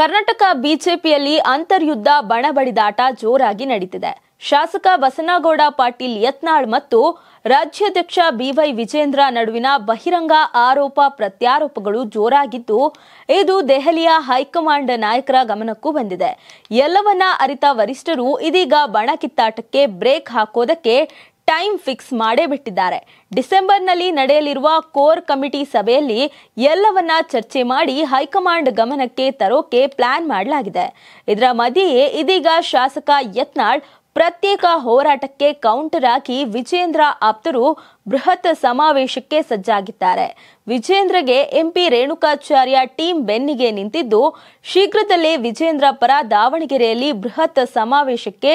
ಕರ್ನಾಟಕ ಬಿಜೆಪಿಯಲ್ಲಿ ಅಂತರ್ಯುದ್ಧ ಬಣಬಡಿದಾಟ ಜೋರಾಗಿ ನಡೀತಿದೆ ಶಾಸಕ ಬಸನಗೌಡ ಪಾಟೀಲ್ ಯತ್ನಾಳ್ ಮತ್ತು ರಾಜ್ಯಾಧ್ಯಕ್ಷ ಬಿವೈ ವಿಜೇಂದ್ರ ನಡುವಿನ ಬಹಿರಂಗ ಆರೋಪ ಪ್ರತ್ಯಾರೋಪಗಳು ಜೋರಾಗಿದ್ದು ಇದು ದೆಹಲಿಯ ಹೈಕಮಾಂಡ್ ನಾಯಕರ ಗಮನಕ್ಕೂ ಬಂದಿದೆ ಎಲ್ಲವನ್ನ ಅರಿತ ವರಿಷ್ಠರು ಇದೀಗ ಬಣ ಕಿತ್ತಾಟಕ್ಕೆ ಬ್ರೇಕ್ ಹಾಕೋದಕ್ಕೆ ಟೈಮ್ ಫಿಕ್ಸ್ ಮಾಡೇ ಬಿಟ್ಟಿದ್ದಾರೆ ಡಿಸೆಂಬರ್ನಲ್ಲಿ ನಡೆಯಲಿರುವ ಕೋರ್ ಕಮಿಟಿ ಸಭೆಯಲ್ಲಿ ಎಲ್ಲವನ್ನ ಚರ್ಚೆ ಮಾಡಿ ಹೈಕಮಾಂಡ್ ಗಮನಕ್ಕೆ ತರೋಕೆ ಪ್ಲಾನ್ ಮಾಡಲಾಗಿದೆ ಇದರ ಮಧ್ಯೆಯೇ ಇದೀಗ ಶಾಸಕ ಯತ್ನಾಳ್ ಪ್ರತ್ಯೇಕ ಹೋರಾಟಕ್ಕೆ ಕೌಂಟರ್ ಹಾಕಿ ವಿಜೇಂದ್ರ ಆಪ್ತರು ಬೃಹತ್ ಸಮಾವೇಶಕ್ಕೆ ಸಜ್ಜಾಗಿದ್ದಾರೆ ವಿಜೇಂದ್ರಗೆ ಎಂಪಿ ರೇಣುಕಾಚಾರ್ಯ ಟೀಮ್ ಬೆನ್ನಿಗೆ ನಿಂತಿದ್ದು ಶೀಘ್ರದಲ್ಲೇ ವಿಜೇಂದ್ರ ಪರ ದಾವಣಗೆರೆಯಲ್ಲಿ ಬೃಹತ್ ಸಮಾವೇಶಕ್ಕೆ